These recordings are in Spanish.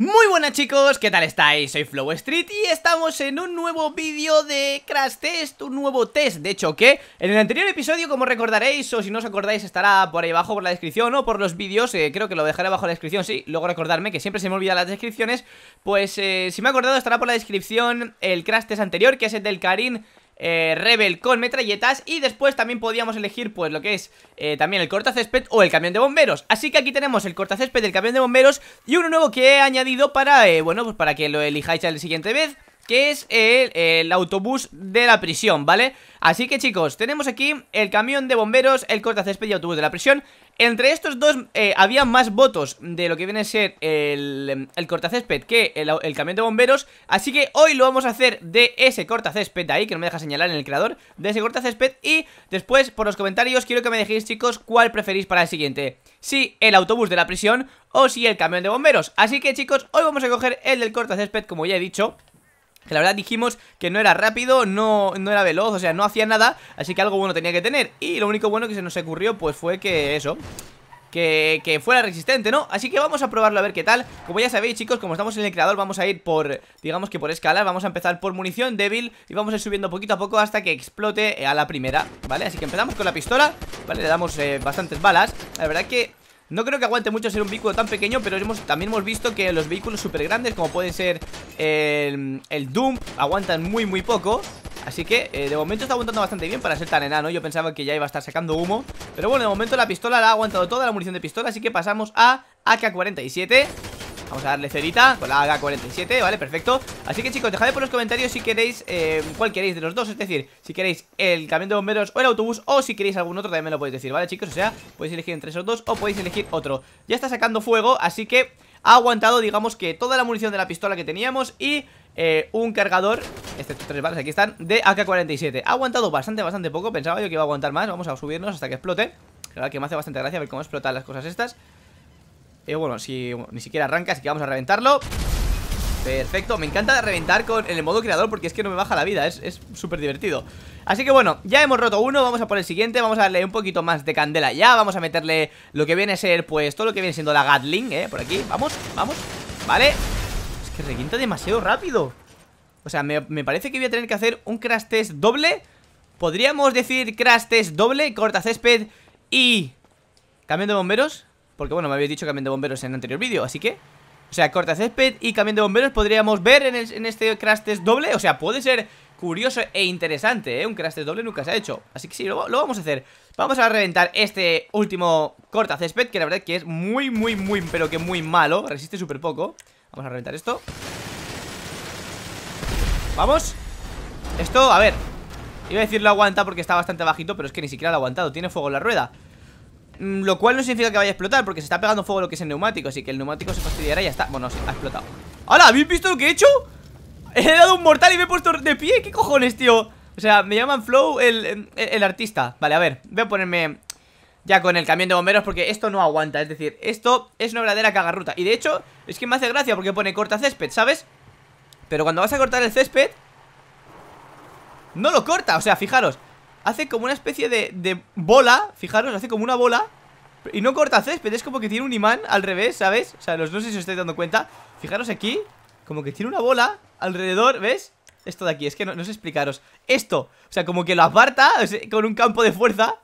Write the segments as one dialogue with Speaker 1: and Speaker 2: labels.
Speaker 1: Muy buenas chicos, ¿qué tal estáis? Soy Flow Street y estamos en un nuevo vídeo de Crash Test, un nuevo test, de hecho que en el anterior episodio, como recordaréis, o si no os acordáis estará por ahí abajo por la descripción o por los vídeos, eh, creo que lo dejaré abajo en la descripción, sí, luego recordarme que siempre se me olvidan las descripciones, pues eh, si me he acordado estará por la descripción el Crash Test anterior, que es el del Karin eh, Rebel con metralletas y después también podíamos elegir pues lo que es eh, también el cortacésped o el camión de bomberos Así que aquí tenemos el cortacésped, el camión de bomberos y uno nuevo que he añadido para, eh, bueno, pues para que lo elijáis la siguiente vez que es el, autobús de la prisión, ¿vale? Así que chicos, tenemos aquí el camión de bomberos, el cortacésped y el autobús de la prisión Entre estos dos eh, había más votos de lo que viene a ser el, corta cortacésped que el, camión de bomberos Así que hoy lo vamos a hacer de ese cortacésped de ahí, que no me deja señalar en el creador De ese cortacésped y después por los comentarios quiero que me dejéis chicos cuál preferís para el siguiente Si el autobús de la prisión o si el camión de bomberos Así que chicos, hoy vamos a coger el del cortacésped como ya he dicho que la verdad dijimos que no era rápido, no, no era veloz, o sea, no hacía nada Así que algo bueno tenía que tener Y lo único bueno que se nos ocurrió pues fue que eso que, fuera resistente, ¿no? Así que vamos a probarlo a ver qué tal Como ya sabéis, chicos, como estamos en el creador Vamos a ir por, digamos que por escalar Vamos a empezar por munición débil Y vamos a ir subiendo poquito a poco hasta que explote a la primera ¿Vale? Así que empezamos con la pistola Vale, le damos eh, bastantes balas La verdad que no creo que aguante mucho ser un vehículo tan pequeño Pero hemos, también hemos visto que los vehículos súper grandes Como pueden ser el, Doom Aguantan muy muy poco Así que eh, de momento está aguantando bastante bien para ser tan enano Yo pensaba que ya iba a estar sacando humo Pero bueno, de momento la pistola la ha aguantado toda la munición de pistola Así que pasamos a AK-47 Vamos a darle cerita con la AK-47, ¿vale? Perfecto Así que chicos, dejadme por los comentarios si queréis eh, cuál queréis de los dos Es decir, si queréis el camión de bomberos o el autobús O si queréis algún otro también lo podéis decir, ¿vale chicos? O sea, podéis elegir entre esos dos o podéis elegir otro Ya está sacando fuego, así que ha aguantado, digamos que toda la munición de la pistola que teníamos y eh, un cargador, este, estos tres balas, aquí están, de AK-47. Ha aguantado bastante, bastante poco, pensaba yo que iba a aguantar más, vamos a subirnos hasta que explote. La verdad que me hace bastante gracia ver cómo explotan las cosas estas. Eh, bueno, si ni siquiera arranca, así que vamos a reventarlo Perfecto, me encanta reventar con en el modo creador porque es que no me baja la vida, es súper divertido Así que bueno, ya hemos roto uno, vamos a por el siguiente, vamos a darle un poquito más de candela ya Vamos a meterle lo que viene a ser, pues, todo lo que viene siendo la Gatling, eh, por aquí, vamos, vamos, vale Es que revienta demasiado rápido O sea, me, parece que voy a tener que hacer un crash test doble Podríamos decir crash test doble, corta césped y... Cambio de bomberos porque bueno, me habéis dicho camión de bomberos en el anterior vídeo, así que... O sea, corta césped y camión de bomberos podríamos ver en, este crash doble O sea, puede ser curioso e interesante, ¿eh? Un crash doble nunca se ha hecho Así que sí, lo, vamos a hacer Vamos a reventar este último corta césped Que la verdad que es muy, muy, muy, pero que muy malo Resiste súper poco Vamos a reventar esto Vamos Esto, a ver Iba a decir lo aguanta porque está bastante bajito Pero es que ni siquiera lo ha aguantado Tiene fuego en la rueda Mm, lo cual no significa que vaya a explotar Porque se está pegando fuego lo que es el neumático Así que el neumático se fastidiará y ya está Bueno, ha explotado ¡Hala! ¿Habéis visto lo que he hecho? He dado un mortal y me he puesto de pie ¿Qué cojones, tío? O sea, me llaman Flow el, el artista Vale, a ver, voy a ponerme ya con el camión de bomberos porque esto no aguanta Es decir, esto es una verdadera cagarruta Y de hecho, es que me hace gracia porque pone corta césped, ¿sabes? Pero cuando vas a cortar el césped No lo corta, o sea, fijaros hace como una especie de, de bola, fijaros, hace como una bola y no corta césped, es como que tiene un imán al revés, ¿sabes? O sea, los, no sé si os estáis dando cuenta Fijaros aquí, como que tiene una bola alrededor, ¿ves? Esto de aquí, es que no, sé explicaros Esto, o sea, como que lo aparta con un campo de fuerza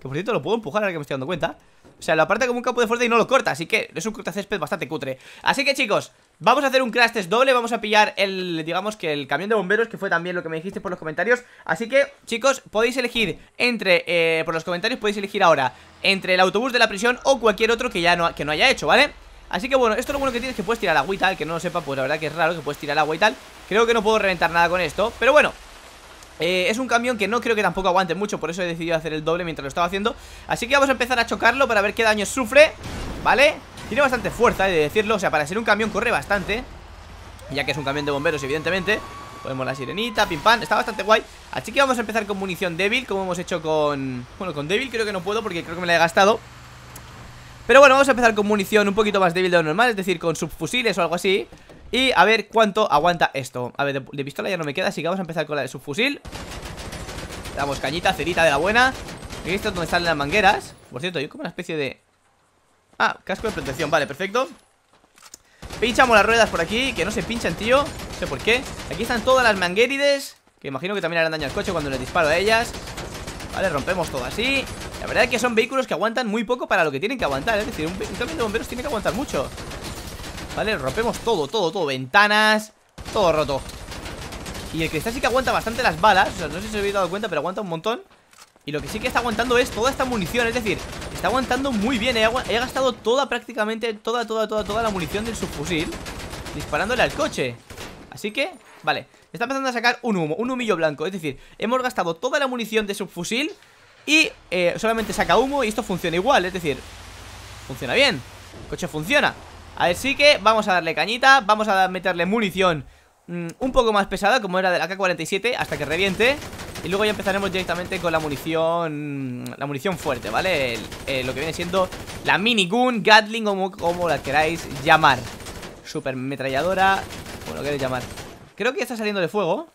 Speaker 1: Que por cierto lo puedo empujar ahora que me estoy dando cuenta o sea, lo parte como un campo de fuerza y no lo corta Así que es un cortacésped bastante cutre Así que chicos, vamos a hacer un crash test doble Vamos a pillar el, digamos que el camión de bomberos Que fue también lo que me dijiste por los comentarios Así que, chicos, podéis elegir entre eh, Por los comentarios podéis elegir ahora Entre el autobús de la prisión o cualquier otro que ya no, que no haya hecho, ¿vale? Así que bueno, esto lo bueno que tienes que puedes tirar agua y tal Que no lo sepa, pues la verdad que es raro que puedes tirar agua y tal Creo que no puedo reventar nada con esto Pero bueno, eh, es un camión que no creo que tampoco aguante mucho Por eso he decidido hacer el doble mientras lo estaba haciendo Así que vamos a empezar a chocarlo para ver qué daño sufre ¿Vale? Tiene bastante fuerza, he de decirlo O sea, para ser un camión corre bastante Ya que es un camión de bomberos, evidentemente Ponemos la sirenita, pim pam, está bastante guay Así que vamos a empezar con munición débil Como hemos hecho con... Bueno, con débil creo que no puedo Porque creo que me la he gastado Pero bueno, vamos a empezar con munición un poquito más débil de lo normal Es decir, con subfusiles o algo así y a ver cuánto aguanta esto A ver, de, pistola ya no me queda, así que vamos a empezar con la de subfusil Damos cañita, cerita de la buena Aquí esto donde salen las mangueras Por cierto, yo como una especie de... Ah, casco de protección, vale, perfecto Pinchamos las ruedas por aquí Que no se pinchan, tío, no sé por qué Aquí están todas las manguerides Que imagino que también harán daño al coche cuando les disparo a ellas Vale, rompemos todo así La verdad es que son vehículos que aguantan muy poco Para lo que tienen que aguantar, ¿eh? es decir, un, un camión de bomberos tiene que aguantar mucho Vale, rompemos todo, todo, todo Ventanas, todo roto Y el cristal sí que aguanta bastante las balas O sea, no sé si os habéis dado cuenta, pero aguanta un montón Y lo que sí que está aguantando es toda esta munición Es decir, está aguantando muy bien He, he gastado toda, prácticamente Toda, toda, toda, toda la munición del subfusil Disparándole al coche Así que, vale, está empezando a sacar un humo Un humillo blanco, es decir, hemos gastado Toda la munición de subfusil Y eh, solamente saca humo y esto funciona igual Es decir, funciona bien coche funciona Así que vamos a darle cañita, vamos a meterle munición mm, un poco más pesada, como era de la K-47, hasta que reviente. Y luego ya empezaremos directamente con la munición mm, La munición fuerte, ¿vale? lo que viene siendo la mini-gun Gatling, como, como la queráis llamar Supermetralladora metralladora Como lo queréis llamar Creo que ya está saliendo de fuego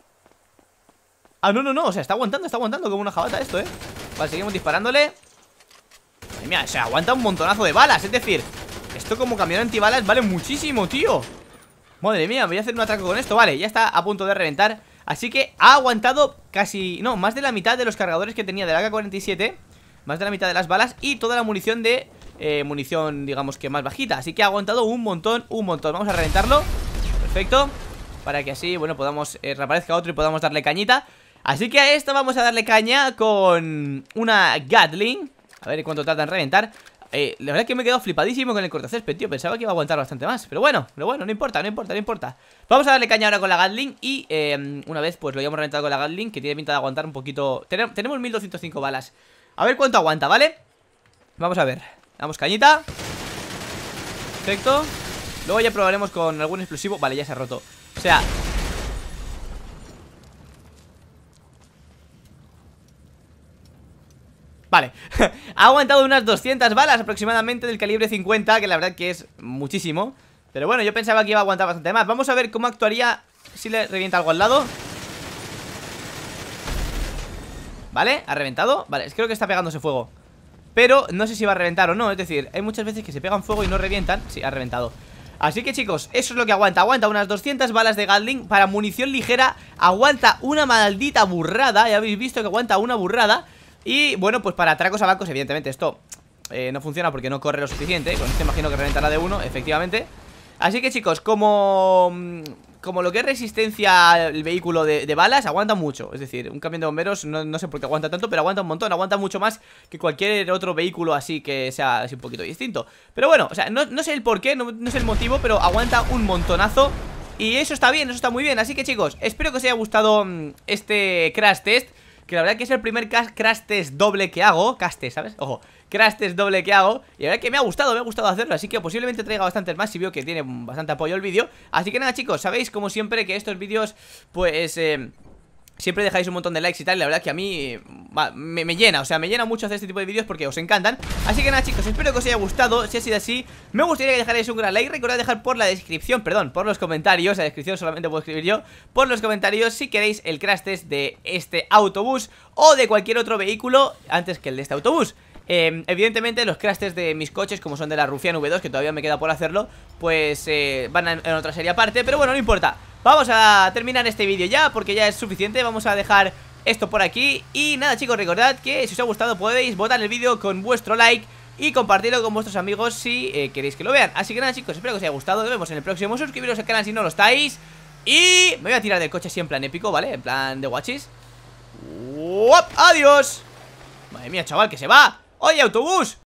Speaker 1: Ah, no, no, no, o sea, está aguantando, está aguantando como una jabata esto, ¿eh? Vale, seguimos disparándole Madre mía, se aguanta un montonazo de balas Es decir, esto como camión antibalas vale muchísimo, tío Madre mía, voy a hacer un atraco con esto Vale, ya está a punto de reventar Así que ha aguantado casi... No, más de la mitad de los cargadores que tenía del AK-47 Más de la mitad de las balas Y toda la munición de... Eh, munición, digamos que más bajita Así que ha aguantado un montón, un montón Vamos a reventarlo Perfecto Para que así, bueno, podamos... Eh, reaparezca otro y podamos darle cañita Así que a esto vamos a darle caña con una Gatling A ver cuánto tarda en reventar eh, la verdad es que me he quedado flipadísimo con el cortacésped, tío Pensaba que iba a aguantar bastante más Pero bueno, pero bueno, no importa, no importa, no importa Vamos a darle caña ahora con la Gatling Y eh, una vez pues lo hayamos reventado con la Gatling Que tiene pinta de aguantar un poquito Tenemos 1205 balas A ver cuánto aguanta, ¿vale? Vamos a ver Damos cañita Perfecto Luego ya probaremos con algún explosivo Vale, ya se ha roto O sea, Vale, ha aguantado unas 200 balas aproximadamente del calibre 50 Que la verdad que es muchísimo Pero bueno, yo pensaba que iba a aguantar bastante más Vamos a ver cómo actuaría si le revienta algo al lado ¿Vale? ¿Ha reventado? Vale, creo que está pegándose fuego Pero no sé si va a reventar o no Es decir, hay muchas veces que se pegan fuego y no revientan Sí, ha reventado Así que chicos, eso es lo que aguanta Aguanta unas 200 balas de Gatling para munición ligera Aguanta una maldita burrada Ya habéis visto que aguanta una burrada y bueno, pues para atracos a bancos, evidentemente esto eh, no funciona porque no corre lo suficiente Con esto imagino que reventará de uno, efectivamente Así que chicos, como... Mm, como lo que es resistencia al vehículo de, balas, aguanta mucho Es decir, un camión de bomberos, no, sé por qué aguanta tanto Pero aguanta un montón, aguanta mucho más que cualquier otro vehículo así que sea así un poquito distinto Pero bueno, o sea, no, sé el por qué, no, no sé el motivo Pero aguanta un montonazo y eso está bien, eso está muy bien Así que chicos, espero que os haya gustado mm, este crash test que la verdad que es el primer crash test doble que hago Crash ¿sabes? Ojo, crash test doble que hago Y la verdad que me ha gustado, me ha gustado hacerlo Así que posiblemente traiga bastantes más si veo que tiene bastante apoyo el vídeo Así que nada chicos, sabéis como siempre que estos vídeos pues... Eh, Siempre dejáis un montón de likes y tal, la verdad que a mí me, llena, o sea, me llena mucho hacer este tipo de vídeos porque os encantan Así que nada chicos, espero que os haya gustado, si ha sido así, me gustaría que dejarais un gran like Recordad dejar por la descripción, perdón, por los comentarios, la descripción solamente puedo escribir yo Por los comentarios si queréis el crash test de este autobús o de cualquier otro vehículo antes que el de este autobús em, evidentemente los test de mis coches Como son de la Rufian V2 que todavía me queda por hacerlo Pues eh, van en otra serie aparte Pero bueno, no importa Vamos a terminar este vídeo ya porque ya es suficiente Vamos a dejar esto por aquí Y nada chicos, recordad que si os ha gustado podéis votar el vídeo con vuestro like y compartirlo con vuestros amigos si eh, queréis que lo vean Así que nada chicos, espero que os haya gustado Nos vemos en el próximo, suscribiros al canal si no lo estáis Y me voy a tirar del coche así en plan épico, ¿vale? En plan de ¡Wop! ¡Adiós! Madre mía chaval, que se va ¡Oye autobús!